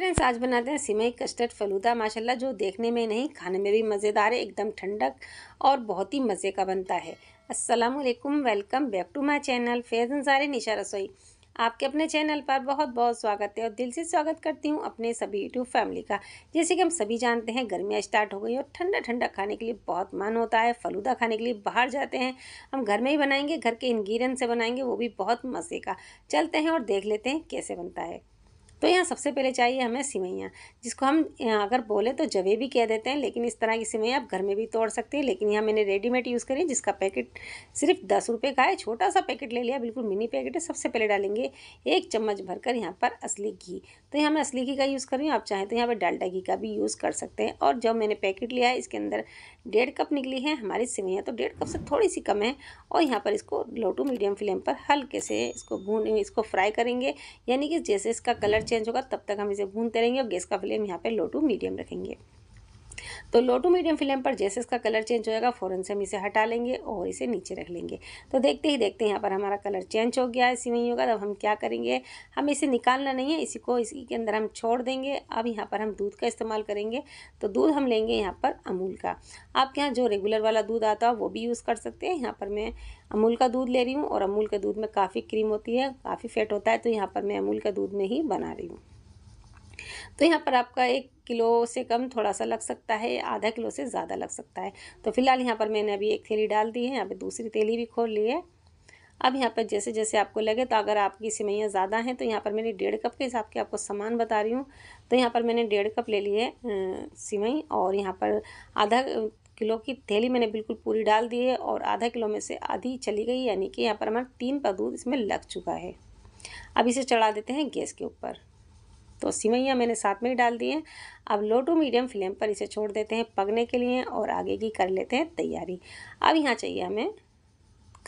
friends आज बनाते हैं सिमई कस्टर्ड फलूदा माशाल्लाह जो देखने में नहीं खाने में भी मज़ेदार है एकदम ठंडक और बहुत ही मज़े का बनता है अस्सलाम वालेकुम welcome back to my channel Faiz Ansari Nisha रसोई आपके अपने चैनल पर बहुत बहुत स्वागत है और दिल से स्वागत करती हूँ अपने सभी यूट्यूब फैमिली का जैसे कि हम सभी जानते हैं गर्मियाँ स्टार्ट हो गई और ठंडा ठंडा खाने के लिए बहुत मन होता है फलूदा खाने के लिए बाहर जाते हैं हम घर में ही बनाएंगे घर के इन्ग्रीडियंट से बनाएंगे वो भी बहुत मज़े का चलते हैं और देख लेते हैं कैसे बनता है तो यहाँ सबसे पहले चाहिए हमें सिवैयाँ जिसको हम अगर बोले तो जवे भी कह देते हैं लेकिन इस तरह की सिवैयाँ आप घर में भी तोड़ सकते हैं लेकिन यहाँ मैंने रेडीमेड यूज़ करी जिसका पैकेट सिर्फ दस रुपये का है छोटा सा पैकेट ले लिया बिल्कुल मिनी पैकेट है सबसे पहले डालेंगे एक चम्मच भरकर यहाँ पर असली घी तो यहाँ मैं असली घी का यूज़ कर रही हूँ आप चाहें तो यहाँ पर डाल्टा घी का भी यूज़ कर सकते हैं और जब मैंने पैकेट लिया है इसके अंदर डेढ़ कप निकली है हमारी सिवैयाँ तो डेढ़ कप से थोड़ी सी कम है और यहाँ पर इसको लो टू मीडियम फ्लेम पर हल्के से इसको भून इसको फ्राई करेंगे यानी कि जैसे इसका कलर चेंज होगा तब तक हम इसे भूनते रहेंगे और गैस का फ्लेम यहाँ पर लो टू मीडियम रखेंगे तो लो टू मीडियम फ्लेम पर जैसे इसका कलर चेंज हो जाएगा फ़ौरन से हम इसे हटा लेंगे और इसे नीचे रख लेंगे तो देखते ही देखते हैं यहाँ पर हमारा कलर चेंज हो गया इसी में ही होगा तब हम क्या करेंगे हम इसे निकालना नहीं है इसी को इसी के अंदर हम छोड़ देंगे अब यहाँ पर हम दूध का इस्तेमाल करेंगे तो दूध हम लेंगे यहाँ पर अमूल का आपके यहाँ जो रेगुलर वाला दूध आता है वो भी यूज़ कर सकते हैं यहाँ पर मैं अमूल का दूध ले रही हूँ और अमूल के दूध में काफ़ी क्रीम होती है काफ़ी फेट होता है तो यहाँ पर मैं अमूल का दूध में ही बना रही हूँ तो यहाँ पर आपका एक किलो से कम थोड़ा सा लग सकता है आधा किलो से ज़्यादा लग सकता है तो फिलहाल यहाँ पर मैंने अभी एक थैली डाल दी है यहाँ पर दूसरी थैली भी खोल ली है अब यहाँ पर जैसे जैसे आपको लगे तो अगर आपकी सिवैयाँ ज़्यादा हैं तो यहाँ पर मैंने डेढ़ कप के हिसाब के आपको सामान बता रही हूँ तो यहाँ पर मैंने डेढ़ कप ले ली है सिवई और यहाँ पर आधा किलो की थैली मैंने बिल्कुल पूरी डाल दी है और आधा किलो में से आधी चली गई यानी कि यहाँ पर हमारा तीन पर दूध इसमें लग चुका है अब इसे चढ़ा देते हैं गैस के ऊपर तो सिवैयाँ मैंने साथ में ही डाल दिए अब लो टू मीडियम फ्लेम पर इसे छोड़ देते हैं पकने के लिए और आगे की कर लेते हैं तैयारी अब यहाँ चाहिए हमें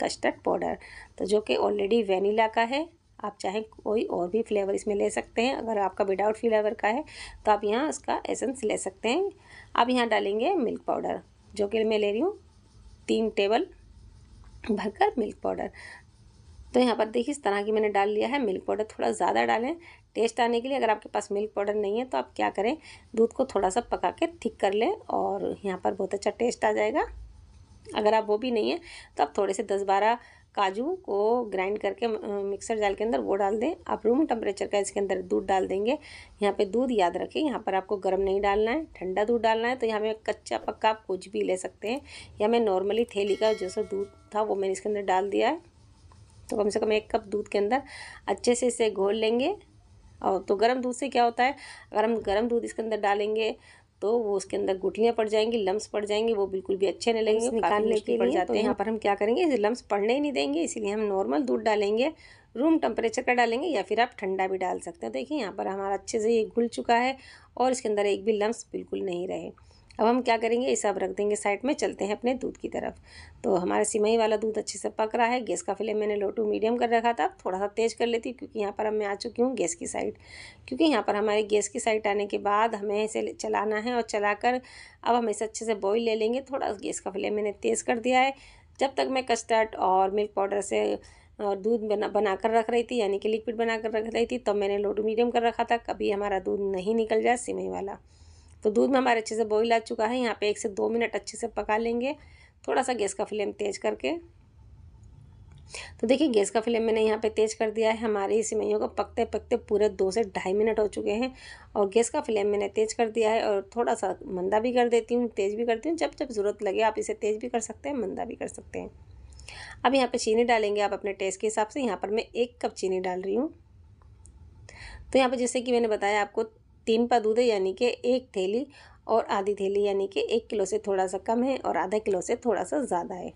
कस्टर्ड पाउडर तो जो कि ऑलरेडी वेनीला का है आप चाहे कोई और भी फ्लेवर इसमें ले सकते हैं अगर आपका विदाउट फ्लेवर का है तो आप यहाँ उसका एसेंस ले सकते हैं अब यहाँ डालेंगे मिल्क पाउडर जो कि मैं ले रही हूँ तीन टेबल भरकर मिल्क पाउडर तो यहाँ पर देखिए इस तरह की मैंने डाल लिया है मिल्क पाउडर थोड़ा ज़्यादा डालें टेस्ट आने के लिए अगर आपके पास मिल्क पाउडर नहीं है तो आप क्या करें दूध को थोड़ा सा पका के थिक कर लें और यहाँ पर बहुत अच्छा टेस्ट आ जाएगा अगर आप वो भी नहीं है तो आप थोड़े से दस बारह काजू को ग्राइंड करके मिक्सर जाल के अंदर वो डाल दें आप रूम टेम्परेचर का इसके अंदर दूध डाल देंगे यहाँ पे दूध याद रखें यहाँ पर आपको गर्म नहीं डालना है ठंडा दूध डालना है तो यहाँ पे कच्चा पक्का आप कुछ भी ले सकते हैं या मैं नॉर्मली थैली का जैसा दूध था वो मैंने इसके अंदर डाल दिया है तो कम से कम एक कप दूध के अंदर अच्छे से इसे घोल लेंगे और तो गर्म दूध से क्या होता है अगर हम गर्म दूध इसके अंदर डालेंगे तो वो उसके अंदर गुठलियाँ पड़ जाएंगी लम्स पड़ जाएंगे वो बिल्कुल भी अच्छे नहीं लगेंगे निकालने के पड़ जाते तो हैं यहाँ पर हम क्या करेंगे इसे लम्स पड़ने ही नहीं देंगे इसीलिए हम नॉर्मल दूध डालेंगे रूम टेम्परेचर का डालेंगे या फिर आप ठंडा भी डाल सकते हैं देखिए यहाँ पर हमारा अच्छे से ये घुल चुका है और इसके अंदर एक भी लम्स बिल्कुल नहीं रहे अब हम क्या करेंगे इसे अब रख देंगे साइड में चलते हैं अपने दूध की तरफ तो हमारा सिमई वाला दूध अच्छे से पक रहा है गैस का फ्लेम मैंने लो टू मीडियम कर रखा था थोड़ा सा तेज़ कर लेती क्योंकि यहाँ पर अब मैं आ चुकी हूँ गैस की साइड क्योंकि यहाँ पर हमारे गैस की साइड आने के बाद हमें इसे चलाना है और कर अब हम इसे अच्छे से बॉइल ले लेंगे थोड़ा गैस का फ्लेम मैंने तेज़ कर दिया है जब तक मैं कस्टर्ड और मिल्क पाउडर से और दूध बना बना कर रख रही थी यानी कि लिक्विड बना कर रख रही थी तो मैंने लो टू मीडियम कर रखा था कभी हमारा दूध नहीं निकल जाए सिमई वाला तो दूध में हमारे अच्छे से बॉईल आ चुका है यहाँ पे एक से दो मिनट अच्छे से पका लेंगे थोड़ा सा गैस का फ्लेम तेज़ करके तो देखिए गैस का फ्लेम मैंने यहाँ पे तेज़ कर दिया है हमारे ही सेवैयों को पकते पकते पूरे दो से ढाई मिनट हो चुके हैं और गैस का फ्लेम मैंने तेज़ कर दिया है और थोड़ा सा मंदा भी कर देती हूँ तेज़ भी करती हूँ जब जब ज़रूरत लगे आप इसे तेज़ भी कर सकते हैं मंदा भी कर सकते हैं अब यहाँ पर चीनी डालेंगे आप अपने टेस्ट के हिसाब से यहाँ पर मैं एक कप चीनी डाल रही हूँ तो यहाँ पर जैसे कि मैंने बताया आपको तीन पा दूध है यानी कि एक थैली और आधी थैली यानी कि एक किलो से थोड़ा सा कम है और आधा किलो से थोड़ा सा ज़्यादा है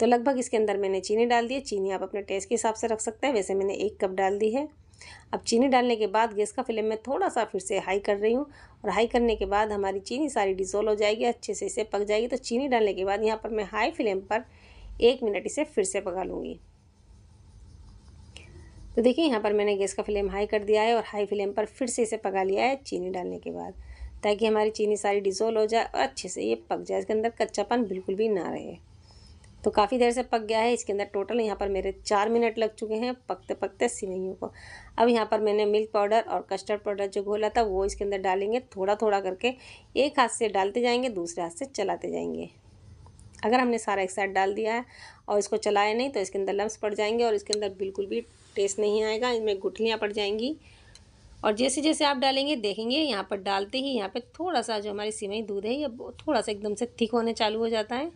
तो लगभग इसके अंदर मैंने चीनी डाल दी है चीनी आप अपने टेस्ट के हिसाब से रख सकते हैं वैसे मैंने एक कप डाल दी है अब चीनी डालने के बाद गैस का फ्लेम मैं थोड़ा सा फिर से हाई कर रही हूँ और हाई करने के बाद हमारी चीनी सारी डिजोल्व हो जाएगी अच्छे से इसे पक जाएगी तो चीनी डालने के बाद यहाँ पर मैं हाई फ्लेम पर एक मिनट इसे फिर से पका लूँगी तो देखिए यहाँ पर मैंने गैस का फ्लेम हाई कर दिया है और हाई फ्लेम पर फिर से इसे पका लिया है चीनी डालने के बाद ताकि हमारी चीनी सारी डिज़ोल्व हो जाए और अच्छे से ये पक जाए इसके अंदर कच्चापन बिल्कुल भी ना रहे तो काफ़ी देर से पक गया है इसके अंदर टोटल यहाँ पर मेरे चार मिनट लग चुके हैं पकते पकते सिवैयों को अब यहाँ पर मैंने मिल्क पाउडर और कस्टर्ड पाउडर जो घोला था वो इसके अंदर डालेंगे थोड़ा थोड़ा करके एक हाथ से डालते जाएंगे दूसरे हाथ से चलाते जाएंगे अगर हमने सारा एक साथ डाल दिया है और इसको चलाया नहीं तो इसके अंदर लम्स पड़ जाएंगे और इसके अंदर बिल्कुल भी टेस्ट नहीं आएगा इसमें गुठलियाँ पड़ जाएंगी और जैसे जैसे आप डालेंगे देखेंगे यहाँ पर डालते ही यहाँ पर थोड़ा सा जो हमारी सिवई दूध है ये थोड़ा सा एकदम से थिक होने चालू हो जाता है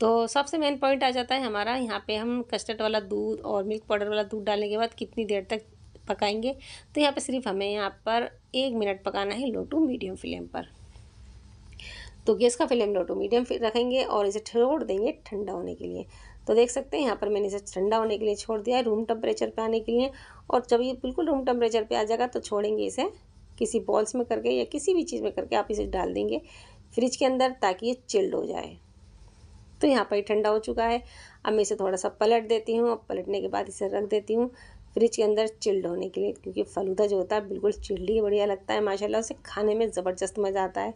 तो सबसे मेन पॉइंट आ जाता है हमारा यहाँ पे हम कस्टर्ड वाला दूध और मिल्क पाउडर वाला दूध डालने के बाद कितनी देर तक पकाएंगे तो यहाँ पे सिर्फ हमें यहाँ पर एक मिनट पकाना है लो टू मीडियम फ्लेम पर तो गैस का फ्लेम लो टू मीडियम रखेंगे और इसे छोड़ देंगे ठंडा होने के लिए तो देख सकते हैं यहाँ पर मैंने इसे ठंडा होने के लिए छोड़ दिया है रूम टेम्परेचर पे आने के लिए और जब ये बिल्कुल रूम टेम्परेचर पे आ जाएगा तो छोड़ेंगे इसे किसी बॉल्स में करके या किसी भी चीज़ में करके आप इसे डाल देंगे फ्रिज के अंदर ताकि ये चिल्ड हो जाए तो यहाँ पर ठंडा हो चुका है अब मैं इसे थोड़ा सा पलट देती हूँ अब पलटने के बाद इसे रख देती हूँ फ्रिज के अंदर चिल्ड होने के लिए क्योंकि फलूदा जो होता है बिल्कुल चिल्ड ही बढ़िया लगता है माशाल्लाह उसे खाने में ज़बरदस्त मज़ा आता है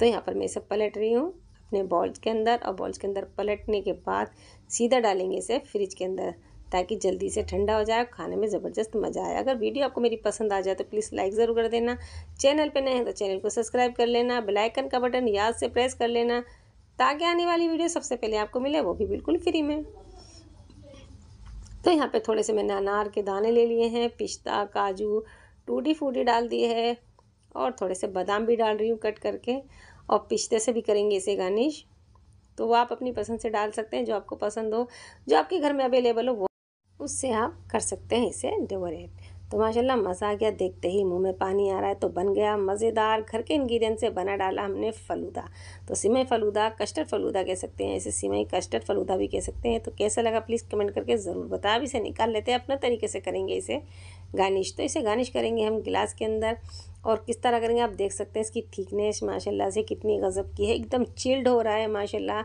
तो यहाँ पर मैं इसे पलट रही हूँ अपने बॉल्स के अंदर और बॉल्स के अंदर पलटने के बाद सीधा डालेंगे इसे फ्रिज के अंदर ताकि जल्दी से ठंडा हो जाए खाने में ज़बरदस्त मज़ा आए अगर वीडियो आपको मेरी पसंद आ जाए तो प्लीज़ लाइक ज़रूर कर देना चैनल पर नए हैं तो चैनल को सब्सक्राइब कर लेना बेलाइकन का बटन याद से प्रेस कर लेना ताकि आने वाली वीडियो सबसे पहले आपको मिले वो भी बिल्कुल फ्री में तो यहाँ पे थोड़े से मैंने अनार के दाने ले लिए हैं पिस्ता काजू टूटी फूटी डाल दी है और थोड़े से बादाम भी डाल रही हूँ कट करके और पिश्ते से भी करेंगे इसे गार्निश तो वो आप अपनी पसंद से डाल सकते हैं जो आपको पसंद हो जो आपके घर में अवेलेबल हो वो उससे आप कर सकते हैं इसे डेकोरेट तो माशाल्लाह मज़ा आ गया देखते ही मुंह में पानी आ रहा है तो बन गया मज़ेदार घर के इन्ग्रीडियंट से बना डाला हमने फलूदा तो सिमई फलूदा कस्टर्ड फलूदा कह सकते हैं इसे सिमई कस्टर्ड फलूदा भी कह सकते हैं तो कैसा लगा प्लीज़ कमेंट करके ज़रूर बताओ अभी इसे निकाल लेते हैं अपने तरीके से करेंगे इसे गार्निश तो इसे गार्निश करेंगे हम गिलास के अंदर और किस तरह करेंगे आप देख सकते हैं इसकी थिकनेस माशाल्लाह से कितनी गज़ब की है एकदम चिल्ड हो रहा है माशाल्लाह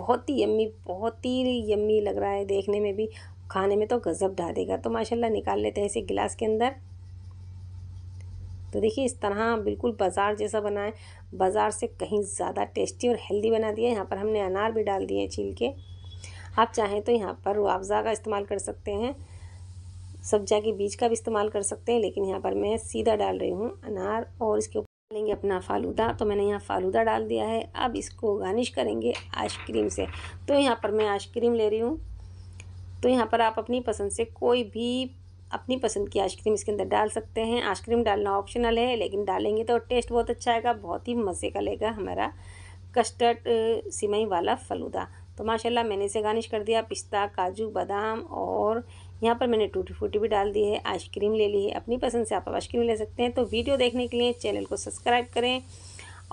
बहुत ही यम्मी बहुत ही यम्मी लग रहा है देखने में भी खाने में तो गज़ब ढा देगा तो माशाल्लाह निकाल लेते हैं इसे गिलास के अंदर तो देखिए इस तरह बिल्कुल बाज़ार जैसा बना है बाज़ार से कहीं ज़्यादा टेस्टी और हेल्दी बना दिया यहाँ पर हमने अनार भी डाल दिए हैं छील के आप चाहें तो यहाँ पर रुआवज़ा का इस्तेमाल कर सकते हैं सब्जा के बीज का भी इस्तेमाल कर सकते हैं लेकिन यहाँ पर मैं सीधा डाल रही हूँ अनार और इसके ऊपर डालेंगे अपना फालूदा तो मैंने यहाँ फालूदा डाल दिया है अब इसको गार्निश करेंगे आइस क्रीम से तो यहाँ पर मैं आइसक्रीम ले रही हूँ तो यहाँ पर आप अपनी पसंद से कोई भी अपनी पसंद की आइसक्रीम इसके अंदर डाल सकते हैं आइसक्रीम डालना ऑप्शनल है लेकिन डालेंगे तो टेस्ट बहुत अच्छा आएगा बहुत ही मज़े का लेगा हमारा कस्टर्ड सिमई वाला फलूदा तो माशाल्लाह मैंने इसे गार्निश कर दिया पिस्ता काजू बादाम और यहाँ पर मैंने टूटी फूटी भी डाल दी है आइसक्रीम ले ली है अपनी पसंद से आप आइसक्रीम ले सकते हैं तो वीडियो देखने के लिए चैनल को सब्सक्राइब करें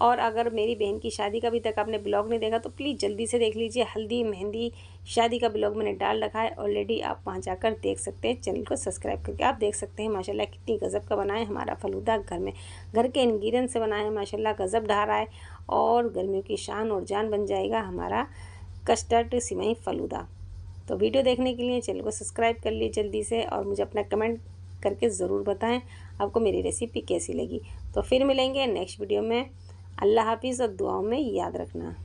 और अगर मेरी बहन की शादी का अभी तक आपने ब्लॉग नहीं देखा तो प्लीज़ जल्दी से देख लीजिए हल्दी मेहंदी शादी का ब्लॉग मैंने डाल रखा है ऑलरेडी आप वहाँ जाकर देख सकते हैं चैनल को सब्सक्राइब करके आप देख सकते हैं माशाल्लाह कितनी गज़ब का बना है हमारा फलूदा घर में घर के इनगिरन से बना है माशाला गज़ब ढा रहा है और गर्मियों की शान और जान बन जाएगा हमारा कस्टर्ड सिमई फलूदा तो वीडियो देखने के लिए चैनल को सब्सक्राइब कर लिए जल्दी से और मुझे अपना कमेंट करके ज़रूर बताएं आपको मेरी रेसिपी कैसी लगी तो फिर मिलेंगे नेक्स्ट वीडियो में अल्लाह हाफिज़ और दुआओं में याद रखना